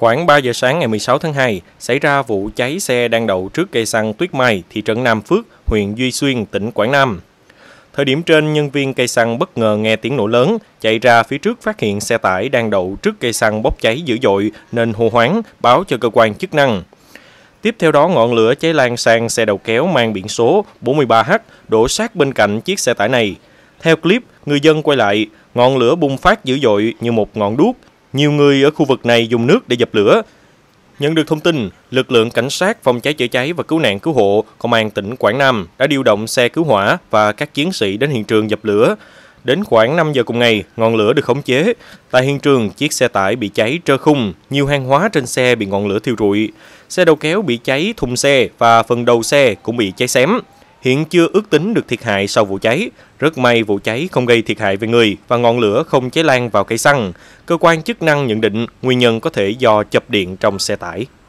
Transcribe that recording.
Khoảng 3 giờ sáng ngày 16 tháng 2, xảy ra vụ cháy xe đang đậu trước cây xăng Tuyết Mai, thị trấn Nam Phước, huyện Duy Xuyên, tỉnh Quảng Nam. Thời điểm trên, nhân viên cây xăng bất ngờ nghe tiếng nổ lớn, chạy ra phía trước phát hiện xe tải đang đậu trước cây xăng bốc cháy dữ dội nên hô hoáng báo cho cơ quan chức năng. Tiếp theo đó, ngọn lửa cháy lan sang xe đầu kéo mang biển số 43H đổ sát bên cạnh chiếc xe tải này. Theo clip, người dân quay lại, ngọn lửa bùng phát dữ dội như một ngọn đuốc, nhiều người ở khu vực này dùng nước để dập lửa. Nhận được thông tin, lực lượng cảnh sát phòng cháy chữa cháy và cứu nạn cứu hộ công an tỉnh Quảng Nam đã điều động xe cứu hỏa và các chiến sĩ đến hiện trường dập lửa. Đến khoảng 5 giờ cùng ngày, ngọn lửa được khống chế. Tại hiện trường, chiếc xe tải bị cháy trơ khung, nhiều hàng hóa trên xe bị ngọn lửa thiêu rụi. Xe đầu kéo bị cháy thùng xe và phần đầu xe cũng bị cháy xém hiện chưa ước tính được thiệt hại sau vụ cháy. Rất may vụ cháy không gây thiệt hại về người và ngọn lửa không cháy lan vào cây xăng. Cơ quan chức năng nhận định nguyên nhân có thể do chập điện trong xe tải.